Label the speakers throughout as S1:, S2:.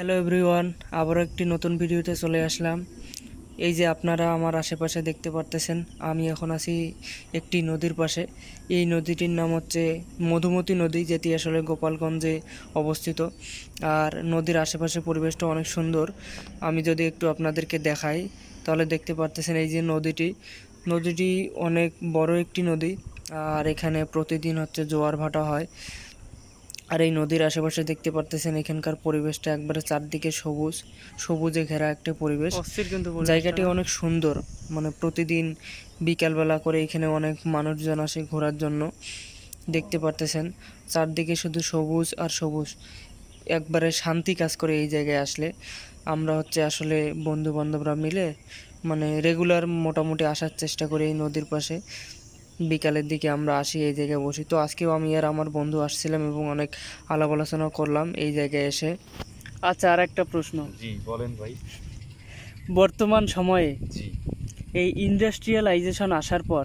S1: hello everyone আবারও একটি নতুন ভিডিওতে চলে আসলাম এই যে আপনারা আমার আশেপাশে দেখতে পারতেছেন আমি এখন আছি একটি নদীর পাশে এই নদীটির নাম হচ্ছে মধুমতি নদী যেটি আসলে গোপালগঞ্জে অবস্থিত আর নদীর আশেপাশে পরিবেশটা অনেক সুন্দর আমি যদি একটু আপনাদেরকে দেখাই তাহলে দেখতে পারতেছেন এই যে নদীটি নদীটি অনেক বড় একটি নদী আর এখানে প্রতিদিন হচ্ছে জোয়ার ভাটা হয় আর এই নদীর আশেপাশে দেখতে পারতেছেন এখানকার পরিবেশটা একবারে চারদিকে সবুজ সবুজে ঘেরা একটা পরিবেশ জায়গাটি অনেক সুন্দর মানে প্রতিদিন বিকালবেলা করে এখানে অনেক মানুষজন আসে ঘোরার জন্য দেখতে পারতেছেন চারদিকে শুধু সবুজ আর সবুজ একবারে শান্তি কাজ করে এই জায়গায় আসলে আমরা হচ্ছে আসলে বন্ধু বান্ধবরা মিলে মানে রেগুলার মোটামুটি আসার চেষ্টা করি এই নদীর পাশে বিকালের দিকে আমরা আসি এই জায়গায় বসি তো আজকেও আমি আর আমার বন্ধু আসছিলাম এবং অনেক আলাপ আলোচনা করলাম এই জায়গায় এসে আচ্ছা আর একটা প্রশ্ন জি বলেন ভাই বর্তমান সময়ে এই ইন্ডাস্ট্রিয়ালাইজেশন আসার পর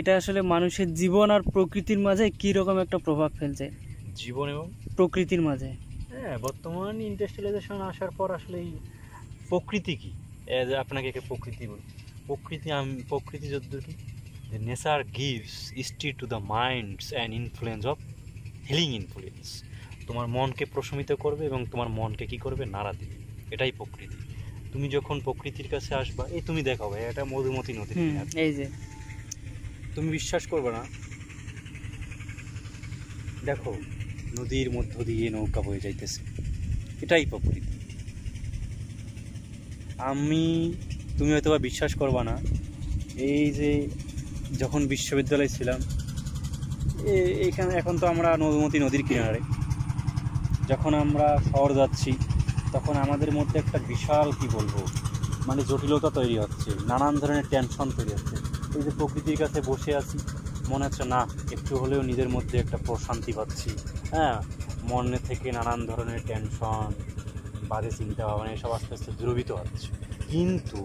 S1: এটা আসলে মানুষের জীবন আর প্রকৃতির মাঝে কি রকম একটা প্রভাব ফেলছে জীবন এবং প্রকৃতির মাঝে হ্যাঁ
S2: বর্তমান ইন্ডাস্ট্রিয়ালাইজেশন আসার পর আসলে এই প্রকৃতি কি আপনাকে প্রকৃতি বলি প্রকৃতি আমি প্রকৃতি যদি The nature gives স্থির to the minds and influence of healing influence তোমার মনকে প্রশমিত করবে এবং তোমার মনকে কি করবে নাড়া দেবে এটাই প্রকৃতি তুমি যখন প্রকৃতির কাছে আসবা এই তুমি দেখো ভাই এটা মধুমতি নদী এই যে তুমি বিশ্বাস করবে না দেখো নদীর মধ্য দিয়ে নৌকা বয়ে যাইতেছে এটাই প্রকৃতি আমি তুমি হয়তো বা বিশ্বাস করবা না এই যে যখন বিশ্ববিদ্যালয়ে ছিলাম এখানে এখন তো আমরা নদমতি নদীর কিনারে যখন আমরা শহর যাচ্ছি তখন আমাদের মধ্যে একটা বিশাল কি বলবো মানে জটিলতা তৈরি হচ্ছে নানান ধরনের টেনশন তৈরি হচ্ছে এই যে প্রকৃতির কাছে বসে আছি মনে হচ্ছে না একটু হলেও নিজের মধ্যে একটা প্রশান্তি পাচ্ছি হ্যাঁ মনে থেকে নানান ধরনের টেনশন বাজে চিন্তা ভাবনা এসব আস্তে আস্তে দ্রবিত হচ্ছে কিন্তু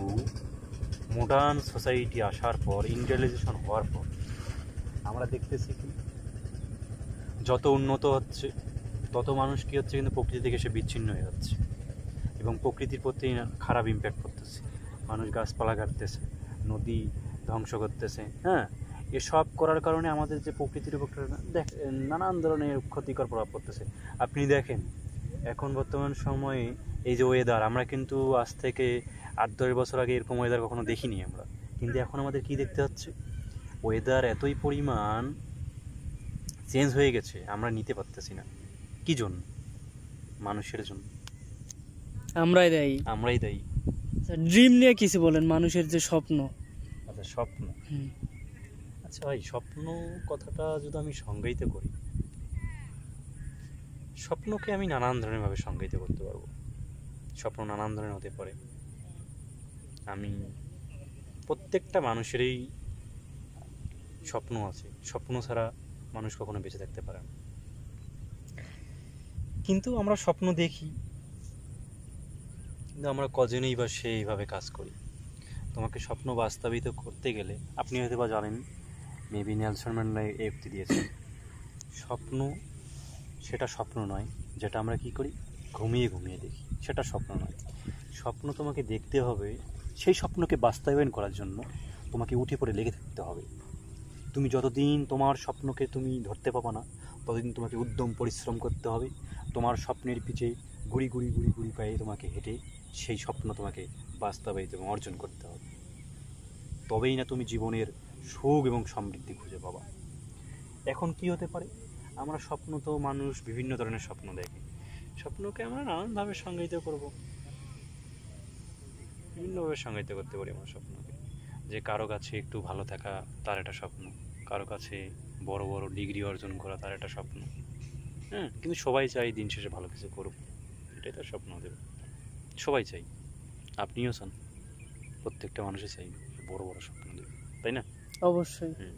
S2: মডার্ন সোসাইটি আসার পর ইন্ডিয়ালাইজেশন হওয়ার পর আমরা দেখতেছি কি যত উন্নত হচ্ছে তত মানুষ কী হচ্ছে কিন্তু প্রকৃতি থেকে সে বিচ্ছিন্ন হয়ে যাচ্ছে এবং প্রকৃতির প্রতি খারাপ ইম্প্যাক্ট করতেছে মানুষ গাছপালা কাটতেছে নদী ধ্বংস করতেছে হ্যাঁ এসব করার কারণে আমাদের যে প্রকৃতির উপর দেখ নানান ধরনের ক্ষতিকর প্রভাব পড়তেছে আপনি দেখেন এখন বর্তমান সময়ে এই যে ওয়েদার আমরা কিন্তু আজ থেকে আট দশ বছর আগে এরকম ওয়েদার কখনো দেখিনি আমরা কিন্তু এখন আমাদের কি দেখতে হচ্ছে ওয়েদার এতই পরিমাণ চেঞ্জ হয়ে গেছে আমরা নিতে পারতেছি না কি জন্য মানুষের জন্য আমরাই দায়ী আমরাই দায়ী
S1: ড্রিম আচ্ছা, নিয়ে কিছু বলেন মানুষের যে স্বপ্ন
S2: আচ্ছা স্বপ্ন আচ্ছা ভাই স্বপ্ন কথাটা যদি আমি সংজ্ঞায়িত করি স্বপ্নকে আমি নানান ধরনের ভাবে সংজ্ঞায়িত করতে পারবো স্বপ্ন নানান ধরনের হতে পারে আমি প্রত্যেকটা মানুষেরই স্বপ্ন আছে স্বপ্ন ছাড়া মানুষ কখনো বেঁচে থাকতে পারে না কিন্তু আমরা স্বপ্ন দেখি কিন্তু আমরা কজনেই বা সেইভাবে কাজ করি তোমাকে স্বপ্ন বাস্তবিত করতে গেলে আপনি হয়তো বা জানেন মেবি নেলসন ম্যান্ডেলা এই উক্তি দিয়েছেন স্বপ্ন সেটা স্বপ্ন নয় যেটা আমরা কি করি ঘুমিয়ে ঘুমিয়ে দেখি সেটা স্বপ্ন নয় স্বপ্ন তোমাকে দেখতে হবে সেই স্বপ্নকে বাস্তবায়ন করার জন্য তোমাকে উঠে পড়ে লেগে থাকতে হবে তুমি যতদিন তোমার স্বপ্নকে তুমি ধরতে পাবা না ততদিন তোমাকে উদ্যম পরিশ্রম করতে হবে তোমার স্বপ্নের পিছে গুড়ি গুড়ি গুড়ি গুড়ি পায়ে তোমাকে হেঁটে সেই স্বপ্ন তোমাকে বাস্তবায়িত এবং অর্জন করতে হবে তবেই না তুমি জীবনের সুখ এবং সমৃদ্ধি খুঁজে পাবা এখন কি হতে পারে আমরা স্বপ্ন তো মানুষ বিভিন্ন ধরনের স্বপ্ন দেখে স্বপ্নকে আমরা নানানভাবে সংজ্ঞায়িত করব বিভিন্নভাবে সংজ্ঞায়িত করতে পারি আমার স্বপ্নকে যে কারো কাছে একটু ভালো থাকা তার একটা স্বপ্ন কারো কাছে বড় বড় ডিগ্রি অর্জন করা তার একটা স্বপ্ন হ্যাঁ কিন্তু সবাই চাই দিন শেষে ভালো কিছু করুক এটাই তার স্বপ্ন দেবে সবাই চাই আপনিও চান প্রত্যেকটা মানুষই চাই বড় বড় স্বপ্ন দেবে তাই না অবশ্যই